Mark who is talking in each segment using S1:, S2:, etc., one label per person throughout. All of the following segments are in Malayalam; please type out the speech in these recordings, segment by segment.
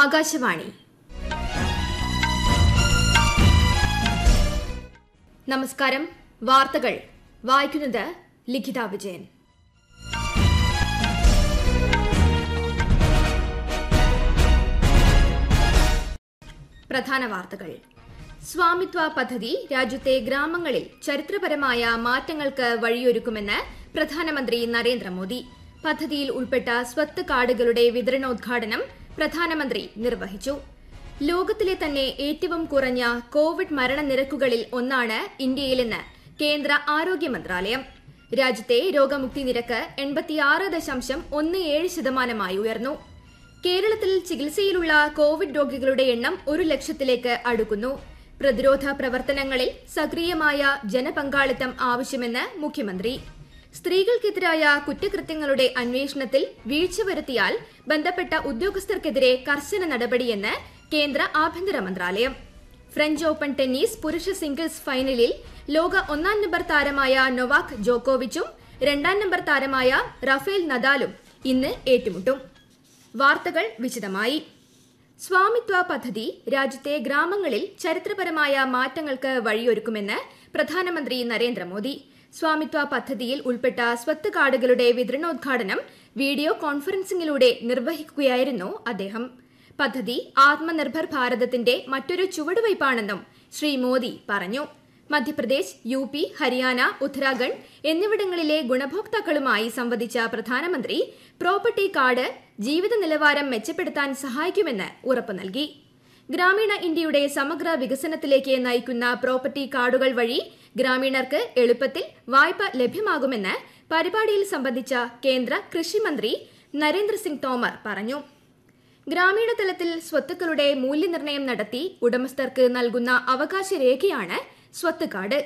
S1: ആകാശവാണി നമസ്കാരം വാർത്തകൾ വായിക്കുന്നത് ലിഖിത വിജയൻ പ്രധാന വാർത്തകൾ സ്വാമിത്വ പദ്ധതി രാജ്യത്തെ ഗ്രാമങ്ങളിൽ ചരിത്രപരമായ മാറ്റങ്ങൾക്ക് വഴിയൊരുക്കുമെന്ന് പ്രധാനമന്ത്രി നരേന്ദ്രമോദി പദ്ധതിയിൽ ഉൾപ്പെട്ട സ്വത്ത് കാർഡുകളുടെ വിതരണോദ്ഘാടനം പ്രധാനമന്ത്രി നിർവഹിച്ചു ലോകത്തിലെ തന്നെ ഏറ്റവും കുറഞ്ഞ കോവിഡ് മരണനിരക്കുകളിൽ ഒന്നാണ് ഇന്ത്യയിലെന്ന് കേന്ദ്ര ആരോഗ്യ മന്ത്രാലയം രാജ്യത്തെ രോഗമുക്തി നിരക്ക് എൺപത്തിയാറ് ദശാംശം ഒന്ന് ഏഴ് ശതമാനമായി ഉയർന്നു കേരളത്തിൽ ചികിത്സയിലുള്ള കോവിഡ് രോഗികളുടെ എണ്ണം ഒരു ലക്ഷത്തിലേക്ക് അടുക്കുന്നു പ്രതിരോധ പ്രവർത്തനങ്ങളിൽ സക്രിയമായ ജനപങ്കാളിത്തം ആവശ്യമെന്ന് മുഖ്യമന്ത്രി സ്ത്രീകൾക്കെതിരായ കുറ്റകൃത്യങ്ങളുടെ അന്വേഷണത്തിൽ വീഴ്ച വരുത്തിയാൽ ബന്ധപ്പെട്ട ഉദ്യോഗസ്ഥർക്കെതിരെ കർശന നടപടിയെന്ന് കേന്ദ്ര ആഭ്യന്തര മന്ത്രാലയം ഫ്രഞ്ച് ഓപ്പൺ ടെന്നീസ് പുരുഷ സിംഗിൾസ് ഫൈനലിൽ ലോക ഒന്നാം നമ്പർ താരമായ നൊവാക് ജോക്കോവിച്ചും രണ്ടാം നമ്പർ താരമായ റഫേൽ നദാലും ഇന്ന് ഏറ്റുമുട്ടും വാർത്തകൾ വിശദമായി സ്വാമിത്വ പദ്ധതി രാജ്യത്തെ ഗ്രാമങ്ങളിൽ ചരിത്രപരമായ മാറ്റങ്ങൾക്ക് വഴിയൊരുക്കുമെന്ന് പ്രധാനമന്ത്രി നരേന്ദ്രമോദി സ്വാമിത്വ പദ്ധതിയിൽ ഉൾപ്പെട്ട സ്വത്ത് കാർഡുകളുടെ വിതരണോദ്ഘാടനം വീഡിയോ കോൺഫറൻസിംഗിലൂടെ നിർവഹിക്കുകയായിരുന്നു അദ്ദേഹം പദ്ധതി ആത്മനിർഭർ ഭാരതത്തിന്റെ മറ്റൊരു ചുവടുവയ്പാണെന്നും ശ്രീ മോദി പറഞ്ഞു മധ്യപ്രദേശ് യു പി ഹരിയാന ഉത്തരാഖണ്ഡ് എന്നിവിടങ്ങളിലെ ഗുണഭോക്താക്കളുമായി സംവദിച്ച പ്രധാനമന്ത്രി പ്രോപ്പർട്ടി കാർഡ് ജീവിത നിലവാരം മെച്ചപ്പെടുത്താൻ സഹായിക്കുമെന്ന് ഉറപ്പു നൽകി ഗ്രാമീണ ഇന്ത്യയുടെ സമഗ്ര വികസനത്തിലേക്ക് നയിക്കുന്ന പ്രോപ്പർട്ടി കാർഡുകൾ വഴി ഗ്രാമീണർക്ക് എളുപ്പത്തിൽ വായ്പ ലഭ്യമാകുമെന്ന് പരിപാടിയിൽ സംബന്ധിച്ച കേന്ദ്ര കൃഷിമന്ത്രി നരേന്ദ്രസിംഗ് തോമർ പറഞ്ഞു ഗ്രാമീണ തലത്തിൽ സ്വത്തുക്കളുടെ മൂല്യനിർണ്ണയം നടത്തി ഉടമസ്ഥർക്ക് നൽകുന്ന അവകാശ രേഖയാണ് സ്വത്ത് കാർഡ്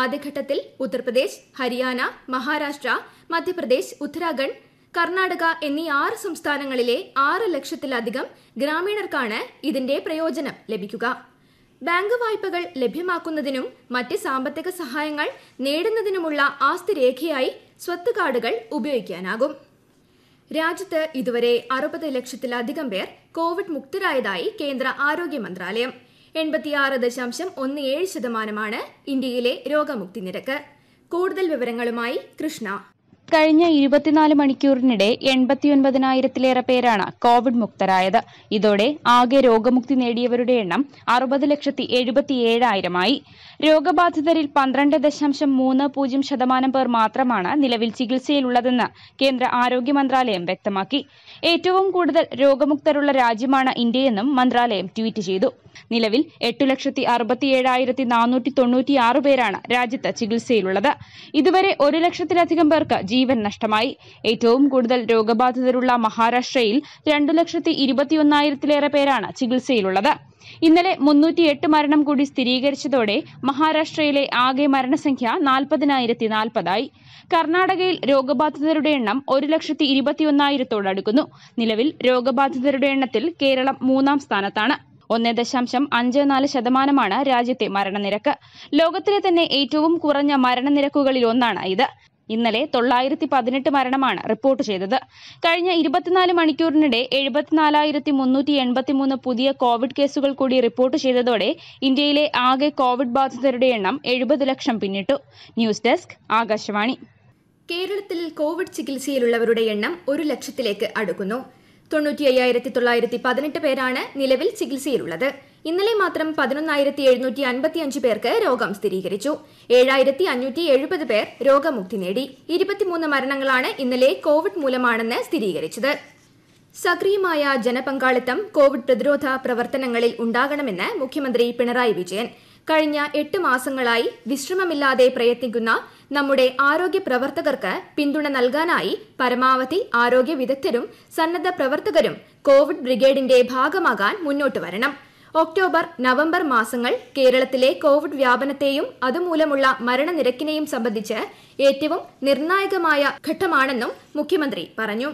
S1: ആദ്യഘട്ടത്തിൽ ഉത്തർപ്രദേശ് ഹരിയാന മഹാരാഷ്ട്ര മധ്യപ്രദേശ് ഉത്തരാഖണ്ഡ് കർണാടക എന്നീ ആറ് സംസ്ഥാനങ്ങളിലെ ആറ് ലക്ഷത്തിലധികം ഗ്രാമീണർക്കാണ് ഇതിന്റെ പ്രയോജനം ലഭിക്കുക ബാങ്ക് വായ്പകൾ ലഭ്യമാക്കുന്നതിനും മറ്റ് സാമ്പത്തിക സഹായങ്ങൾ നേടുന്നതിനുമുള്ള ആസ്തി രേഖയായി സ്വത്ത് കാർഡുകൾ ഉപയോഗിക്കാനാകും രാജ്യത്ത് ഇതുവരെ അറുപത് ലക്ഷത്തിലധികം പേർ കോവിഡ് മുക്തരായതായി കേന്ദ്ര ആരോഗ്യ മന്ത്രാലയം എൺപത്തിയാറ് ദശാംശം ഒന്ന് ഏഴ് ശതമാനമാണ് ഇന്ത്യയിലെ രോഗമുക്തി നിരക്ക് കൂടുതൽ വിവരങ്ങളുമായി കൃഷ്ണ
S2: കഴിഞ്ഞ ഇരുപത്തിനാല് മണിക്കൂറിനിടെ എൺപത്തിയൊൻപതിനായിരത്തിലേറെ പേരാണ് കോവിഡ് മുക്തരായത് ഇതോടെ ആകെ രോഗമുക്തി നേടിയവരുടെ എണ്ണം അറുപത് ലക്ഷത്തി എഴുപത്തിയേഴായിരമായി രോഗബാധിതരിൽ പന്ത്രണ്ട് ദശാംശം മൂന്ന് പൂജ്യം ശതമാനം പേർ മാത്രമാണ് നിലവിൽ ചികിത്സയിലുള്ളതെന്ന് കേന്ദ്ര ആരോഗ്യ മന്ത്രാലയം വ്യക്തമാക്കി ഏറ്റവും കൂടുതൽ രോഗമുക്തരുള്ള രാജ്യമാണ് ഇന്ത്യയെന്നും മന്ത്രാലയം ട്വീറ്റ് ചെയ്തു നിലവിൽ എട്ടു ലക്ഷത്തി അറുപത്തി ഏഴായിരത്തി നാനൂറ്റി തൊണ്ണൂറ്റി ആറ് പേരാണ് രാജ്യത്ത് ചികിത്സയിലുള്ളത് ഇതുവരെ ഒരു ലക്ഷത്തിലധികം പേർക്ക് ജീവൻ നഷ്ടമായി ഏറ്റവും കൂടുതൽ രോഗബാധിതരുള്ള മഹാരാഷ്ട്രയിൽ രണ്ടു ലക്ഷത്തി ഇരുപത്തിയൊന്നായിരത്തിലേറെ പേരാണ് ചികിത്സയിലുള്ളത് ഇന്നലെ മുന്നൂറ്റിയെട്ട് മരണം കൂടി സ്ഥിരീകരിച്ചതോടെ മഹാരാഷ്ട്രയിലെ ആകെ മരണസംഖ്യ നാൽപ്പതിനായിരത്തി നാൽപ്പതായി കർണാടകയിൽ രോഗബാധിതരുടെ എണ്ണം ഒരു ലക്ഷത്തി ഇരുപത്തിയൊന്നായിരത്തോടടുക്കുന്നു നിലവിൽ രോഗബാധിതരുടെ എണ്ണത്തിൽ കേരളം മൂന്നാം സ്ഥാനത്താണ് ഒന്ന് ദശാംശം അഞ്ച് നാല് ശതമാനമാണ് രാജ്യത്തെ മരണനിരക്ക് ലോകത്തിലെ തന്നെ ഏറ്റവും കുറഞ്ഞ മരണനിരക്കുകളിൽ ഒന്നാണ് ഇത് ഇന്നലെ തൊള്ളായിരത്തി പതിനെട്ട് മരണമാണ് റിപ്പോർട്ട് ചെയ്തത് കഴിഞ്ഞ ഇരുപത്തിനാല് മണിക്കൂറിനിടെ എഴുപത്തിനാലായിരത്തി മുന്നൂറ്റി എൺപത്തിമൂന്ന് പുതിയ കോവിഡ് കേസുകൾ കൂടി റിപ്പോർട്ട് ചെയ്തതോടെ ഇന്ത്യയിലെ ആകെ കോവിഡ് ബാധിതരുടെ എണ്ണം എഴുപത് ലക്ഷം പിന്നിട്ടു ന്യൂസ് ഡെസ്ക് ആകാശവാണി കേരളത്തിൽ കോവിഡ് ചികിത്സയിലുള്ളവരുടെ എണ്ണം ഒരു ലക്ഷത്തിലേക്ക് അടുക്കുന്നു തൊണ്ണൂറ്റി അയ്യായിരത്തി
S1: തൊള്ളായിരത്തി പതിനെട്ട് പേരാണ് നിലവിൽ ചികിത്സയിലുള്ളത് ഇന്നലെ മാത്രം പതിനൊന്നായിരത്തി എഴുന്നൂറ്റി അൻപത്തി അഞ്ച് പേർക്ക് രോഗം സ്ഥിരീകരിച്ചു ഏഴായിരത്തി അഞ്ഞൂറ്റി എഴുപത് പേർ രോഗമുക്തി നേടി ഇരുപത്തിമൂന്ന് മരണങ്ങളാണ് ഇന്നലെ കോവിഡ് മൂലമാണെന്ന് സ്ഥിരീകരിച്ചത് സക്രിയമായ ജനപങ്കാളിത്തം കോവിഡ് പ്രതിരോധ പ്രവർത്തനങ്ങളിൽ ഉണ്ടാകണമെന്ന് മുഖ്യമന്ത്രി പിണറായി വിജയൻ കഴിഞ്ഞ എട്ട് മാസങ്ങളായി വിശ്രമമില്ലാതെ പ്രയത്നിക്കുന്ന നമ്മുടെ ആരോഗ്യ പ്രവർത്തകർക്ക് പിന്തുണ നൽകാനായി പരമാവധി ആരോഗ്യ വിദഗ്ധരും സന്നദ്ധ പ്രവർത്തകരും കോവിഡ് ബ്രിഗേഡിന്റെ ഭാഗമാകാൻ മുന്നോട്ട് വരണം ഒക്ടോബർ നവംബർ മാസങ്ങൾ കേരളത്തിലെ കോവിഡ് വ്യാപനത്തെയും അതുമൂലമുള്ള മരണനിരക്കിനെയും സംബന്ധിച്ച് ഏറ്റവും നിർണായകമായ ഘട്ടമാണെന്നും മുഖ്യമന്ത്രി പറഞ്ഞു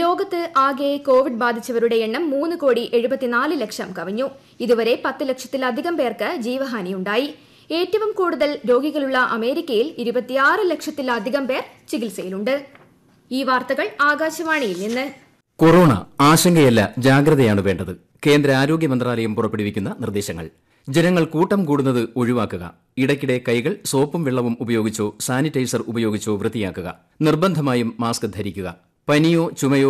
S1: ലോകത്ത് ആകെ കോവിഡ് ബാധിച്ചവരുടെ എണ്ണം മൂന്ന് കോടി എഴുപത്തിനാല് ലക്ഷം കവിഞ്ഞു ഇതുവരെ പത്ത് ലക്ഷത്തിലധികം പേർക്ക് ജീവഹാനിയുണ്ടായി ഏറ്റവും കൂടുതൽ രോഗികളുള്ള അമേരിക്കയിൽ ഇരുപത്തിയാറ് ലക്ഷത്തിലധികം പേർ ചികിത്സയിലുണ്ട് ഈ വാർത്തകൾ ആകാശവാണിയിൽ നിന്ന് കൊറോണ ആശങ്കയല്ല
S2: ജാഗ്രതയാണ് വേണ്ടത്
S1: കേന്ദ്ര ആരോഗ്യ മന്ത്രാലയം പുറപ്പെടുവിക്കുന്ന നിർദ്ദേശങ്ങൾ ജനങ്ങൾ കൂട്ടം കൂടുന്നത് ഒഴിവാക്കുക ഇടയ്ക്കിടെ കൈകൾ സോപ്പും വെള്ളവും ഉപയോഗിച്ചോ സാനിറ്റൈസർ ഉപയോഗിച്ചോ വൃത്തിയാക്കുക നിർബന്ധമായും മാസ്ക് ധരിക്കുക പനിയോ ചുമയോ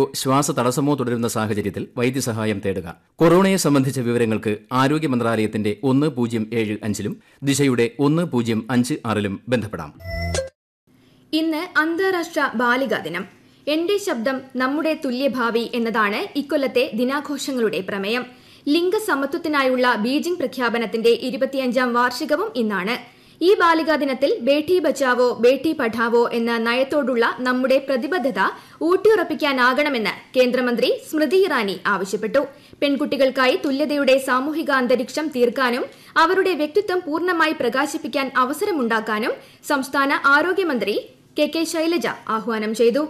S1: തടസ്സമോ തുടരുന്ന സാഹചര്യത്തിൽ വൈദ്യസഹായം തേടുക കൊറോണയെ സംബന്ധിച്ച വിവരങ്ങൾക്ക് ആരോഗ്യ മന്ത്രാലയത്തിന്റെ ഒന്ന് പൂജ്യം ഏഴ് അഞ്ചിലും ദിശയുടെ ഒന്ന് പൂജ്യം അഞ്ച് ആറിലും ബന്ധപ്പെടാം ഇന്ന് അന്താരാഷ്ട്ര ബാലികാ ദിനം എന്റെ ശബ്ദം നമ്മുടെ തുല്യഭാവി എന്നതാണ് ഇക്കൊല്ലത്തെ ദിനാഘോഷങ്ങളുടെ പ്രമേയം ലിംഗസമത്വത്തിനായുള്ള ബീജിംഗ് പ്രഖ്യാപനത്തിന്റെ ഇരുപത്തിയഞ്ചാം വാർഷികവും ഇന്നാണ് ഈ ബാലികാ ദിനത്തിൽ ബേഠി ബച്ചാവോ ബേഠി പഠാവോ എന്ന നയത്തോടുള്ള നമ്മുടെ പ്രതിബദ്ധത ഊട്ടിയുറപ്പിക്കാനാകണമെന്ന് കേന്ദ്രമന്ത്രി സ്മൃതി ഇറാനി ആവശ്യപ്പെട്ടു പെൺകുട്ടികൾക്കായി തുല്യതയുടെ സാമൂഹിക അന്തരീക്ഷം തീർക്കാനും അവരുടെ വ്യക്തിത്വം പൂർണ്ണമായി പ്രകാശിപ്പിക്കാൻ അവസരമുണ്ടാക്കാനും സംസ്ഥാന ആരോഗ്യമന്ത്രി കെ കെ ശൈലജ ആഹ്വാനം ചെയ്തു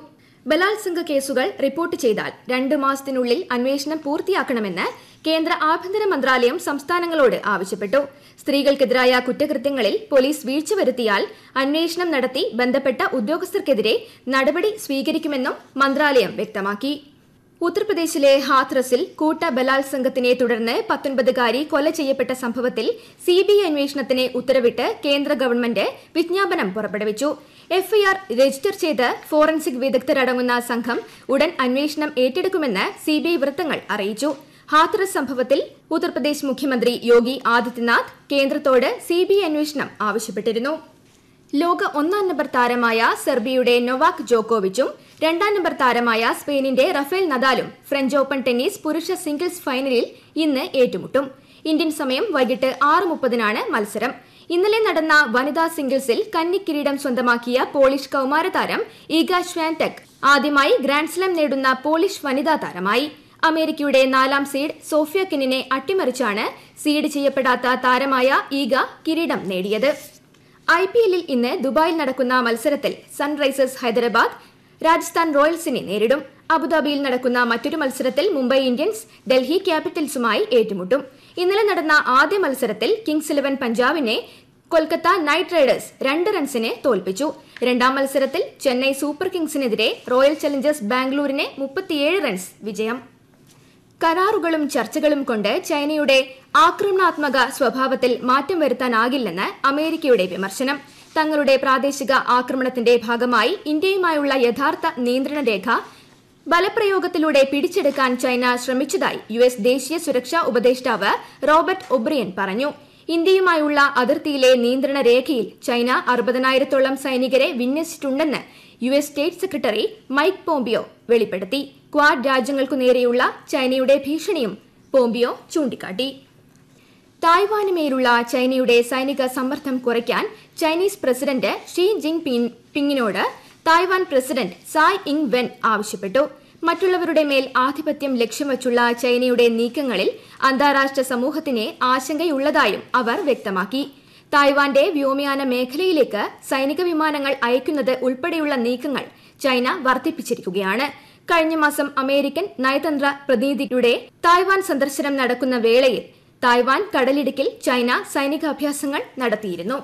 S1: ബലാത്സംഗ കേസുകൾ റിപ്പോർട്ട് ചെയ്താൽ രണ്ട് മാസത്തിനുള്ളിൽ അന്വേഷണം പൂർത്തിയാക്കണമെന്ന് കേന്ദ്ര ആഭ്യന്തര മന്ത്രാലയം സംസ്ഥാനങ്ങളോട് ആവശ്യപ്പെട്ടു സ്ത്രീകൾക്കെതിരായ കുറ്റകൃത്യങ്ങളിൽ പോലീസ് വീഴ്ച വരുത്തിയാൽ അന്വേഷണം നടത്തി ബന്ധപ്പെട്ട ഉദ്യോഗസ്ഥർക്കെതിരെ നടപടി സ്വീകരിക്കുമെന്നും മന്ത്രാലയം വ്യക്തമാക്കി ഉത്തർപ്രദേശിലെ ഹാത്രസിൽ കൂട്ട ബലാത്സംഗത്തിനെ തുടർന്ന് പത്തൊൻപതുകാരി കൊല ചെയ്യപ്പെട്ട സംഭവത്തിൽ സിബിഐ അന്വേഷണത്തിന് ഉത്തരവിട്ട് കേന്ദ്ര ഗവൺമെന്റ് വിജ്ഞാപനം പുറപ്പെടുവിച്ചു എഫ്ഐആർ രജിസ്റ്റർ ചെയ്ത് ഫോറൻസിക് വിദഗ്ധരടങ്ങുന്ന സംഘം ഉടൻ അന്വേഷണം ഏറ്റെടുക്കുമെന്ന് സിബിഐ വൃത്തങ്ങൾ അറിയിച്ചു ഹാത്രസ് സംഭവത്തിൽ ഉത്തർപ്രദേശ് മുഖ്യമന്ത്രി യോഗി ആദിത്യനാഥ് കേന്ദ്രത്തോട് സിബിഐ അന്വേഷണം ആവശ്യപ്പെട്ടിരുന്നു ലോക ഒന്നാം നമ്പർ താരമായ സെർബിയയുടെ നൊവാക് ജോക്കോവിച്ചും രണ്ടാം നമ്പർ താരമായ സ്പെയിനിന്റെ റഫേൽ നദാലും ഫ്രഞ്ച് ഓപ്പൺ ടെന്നീസ് പുരുഷ സിംഗിൾസ് ഫൈനലിൽ ഇന്ന് ഏറ്റുമുട്ടും ഇന്ത്യൻ സമയം വൈകിട്ട് ആറ് മുപ്പതിനാണ് മത്സരം ഇന്നലെ നടന്ന വനിതാ സിംഗിൾസിൽ കന്നി കിരീടം സ്വന്തമാക്കിയ പോളിഷ് താരം ഈഗ ഷ്വാൻടെക് ആദ്യമായി ഗ്രാൻഡ്സ്ലാം നേടുന്ന പോളിഷ് വനിതാ താരമായി അമേരിക്കയുടെ നാലാം സീഡ് സോഫിയ കെനിനെ അട്ടിമറിച്ചാണ് സീഡ് ചെയ്യപ്പെടാത്ത താരമായ ഈഗ കിരീടം നേടിയത് ഐപിഎല്ലിൽ ഇന്ന് ദുബായിൽ നടക്കുന്ന മത്സരത്തിൽ സൺറൈസേഴ്സ് ഹൈദരാബാദ് രാജസ്ഥാൻ റോയൽസിനെ നേരിടും അബുദാബിയിൽ നടക്കുന്ന മറ്റൊരു മത്സരത്തിൽ മുംബൈ ഇന്ത്യൻസ് ഡൽഹി ക്യാപിറ്റൽസുമായി ഏറ്റുമുട്ടും ഇന്നലെ നടന്ന ആദ്യ മത്സരത്തിൽ കിങ്സ് ഇലവൻ പഞ്ചാബിനെ കൊൽക്കത്ത നൈറ്റ് റൈഡേഴ്സ് രണ്ട് റൺസിന് തോൽപ്പിച്ചു രണ്ടാം മത്സരത്തിൽ ചെന്നൈ സൂപ്പർ കിങ്സിനെതിരെ റോയൽ ചലഞ്ചേഴ്സ് ബാംഗ്ലൂരിനെ മുപ്പത്തിയേഴ് റൺസ് വിജയം കരാറുകളും ചർച്ചകളും കൊണ്ട് ചൈനയുടെ ആക്രമണാത്മക സ്വഭാവത്തിൽ മാറ്റം വരുത്താനാകില്ലെന്ന് അമേരിക്കയുടെ വിമർശനം തങ്ങളുടെ പ്രാദേശിക ആക്രമണത്തിന്റെ ഭാഗമായി ഇന്ത്യയുമായുള്ള യഥാർത്ഥ നിയന്ത്രണ രേഖ ബലപ്രയോഗത്തിലൂടെ പിടിച്ചെടുക്കാൻ ചൈന ശ്രമിച്ചതായി യുഎസ് ദേശീയ സുരക്ഷാ ഉപദേഷ്ടാവ് റോബർട്ട് ഒബ്രിയൻ പറഞ്ഞു ഇന്ത്യയുമായുള്ള അതിർത്തിയിലെ നിയന്ത്രണ രേഖയിൽ ചൈന അറുപതിനായിരത്തോളം സൈനികരെ വിന്യസിച്ചിട്ടുണ്ടെന്ന് U S State Secretary Mike Pompeo വെളിപ്പെടുത്തി ക്വാഡ് രാജ്യങ്ങൾക്കു നേരെയുള്ള ചൈനയുടെ ഭീഷണിയും പോംപിയോ ചൂണ്ടിക്കാട്ടി തായ്വാനുമേലുള്ള മേലുള്ള ചൈനയുടെ സൈനിക സമ്മർദ്ദം കുറയ്ക്കാൻ ചൈനീസ് പ്രസിഡന്റ് ഷീ ജിങ് പിങ്ങിനോട് Taiwan president Tsai Ing Wen ആവശ്യപ്പെട്ടു മറ്റുള്ളവരുടെ മേൽ ആധിപത്യം ലക്ഷ്യം വച്ചുള്ള ചൈനയുടെ നീക്കങ്ങളിൽ അന്താരാഷ്ട്ര സമൂഹത്തിന് ആശങ്കയുള്ളതായും അവർ വ്യക്തമാക്കി തായ്വാന്റെ വ്യോമയാന മേഖലയിലേക്ക് സൈനിക വിമാനങ്ങൾ അയക്കുന്നത് ഉൾപ്പെടെയുള്ള നീക്കങ്ങൾ ചൈന വർദ്ധിപ്പിച്ചിരിക്കുകയാണ് കഴിഞ്ഞ മാസം അമേരിക്കൻ നയതന്ത്ര പ്രതിനിധിയുടെ തായ്വാൻ സന്ദർശനം നടക്കുന്ന വേളയിൽ തായ്വാൻ കടലിടുക്കിൽ ചൈന സൈനികാഭ്യാസങ്ങൾ നടത്തിയിരുന്നു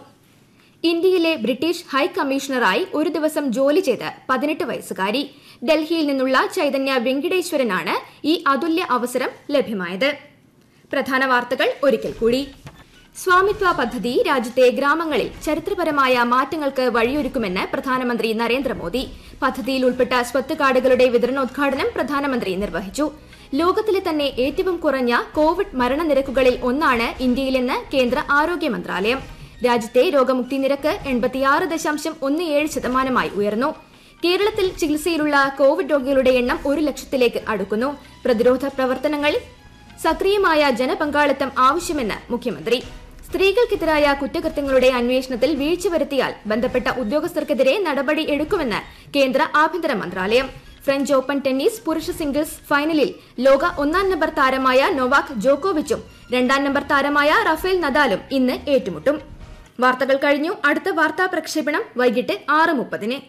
S1: ഇന്ത്യയിലെ ബ്രിട്ടീഷ് ഹൈക്കമ്മീഷണറായി ഒരു ദിവസം ജോലി ചെയ്ത് പതിനെട്ട് വയസ്സുകാരി ഡൽഹിയിൽ നിന്നുള്ള ചൈതന്യ വെങ്കിടേശ്വരനാണ് ഈ അതുല്യ അവസരം ലഭ്യമായത് പ്രധാന വാർത്തകൾ ഒരിക്കൽ കൂടി സ്വാമിത്വ പദ്ധതി രാജ്യത്തെ ഗ്രാമങ്ങളിൽ ചരിത്രപരമായ മാറ്റങ്ങൾക്ക് വഴിയൊരുക്കുമെന്ന് പ്രധാനമന്ത്രി നരേന്ദ്രമോദി പദ്ധതിയിൽ ഉൾപ്പെട്ട സ്വത്ത് കാർഡുകളുടെ വിതരണോദ്ഘാടനം പ്രധാനമന്ത്രി നിർവഹിച്ചു ലോകത്തിലെ തന്നെ ഏറ്റവും കുറഞ്ഞ കോവിഡ് മരണനിരക്കുകളിൽ ഒന്നാണ് ഇന്ത്യയിലെന്ന് കേന്ദ്ര ആരോഗ്യ മന്ത്രാലയം രാജ്യത്തെ രോഗമുക്തി നിരക്ക് എൺപത്തിയാറ് ദശാംശം ഒന്ന് ഏഴ് ശതമാനമായി ഉയർന്നു കേരളത്തിൽ ചികിത്സയിലുള്ള കോവിഡ് രോഗികളുടെ എണ്ണം ഒരു ലക്ഷത്തിലേക്ക് അടുക്കുന്നു പ്രതിരോധ പ്രവർത്തനങ്ങളിൽ സക്രിയമായ ജനപങ്കാളിത്തം ആവശ്യമെന്ന് മുഖ്യമന്ത്രി സ്ത്രീകൾക്കെതിരായ കുറ്റകൃത്യങ്ങളുടെ അന്വേഷണത്തിൽ വീഴ്ച വരുത്തിയാൽ ബന്ധപ്പെട്ട ഉദ്യോഗസ്ഥർക്കെതിരെ നടപടി എടുക്കുമെന്ന് കേന്ദ്ര ആഭ്യന്തര മന്ത്രാലയം ഫ്രഞ്ച് ഓപ്പൺ ടെന്നീസ് പുരുഷ സിംഗിൾസ് ഫൈനലിൽ ലോക ഒന്നാം നമ്പർ താരമായ നൊവാക് ജോക്കോവിച്ചും രണ്ടാം നമ്പർ താരമായ റഫേൽ നദാലും ഇന്ന് ഏറ്റുമുട്ടും വാർത്തകൾ കഴിഞ്ഞു അടുത്ത വാർത്താ പ്രക്ഷേപണം വൈകിട്ട് ആറ് മുപ്പതിന്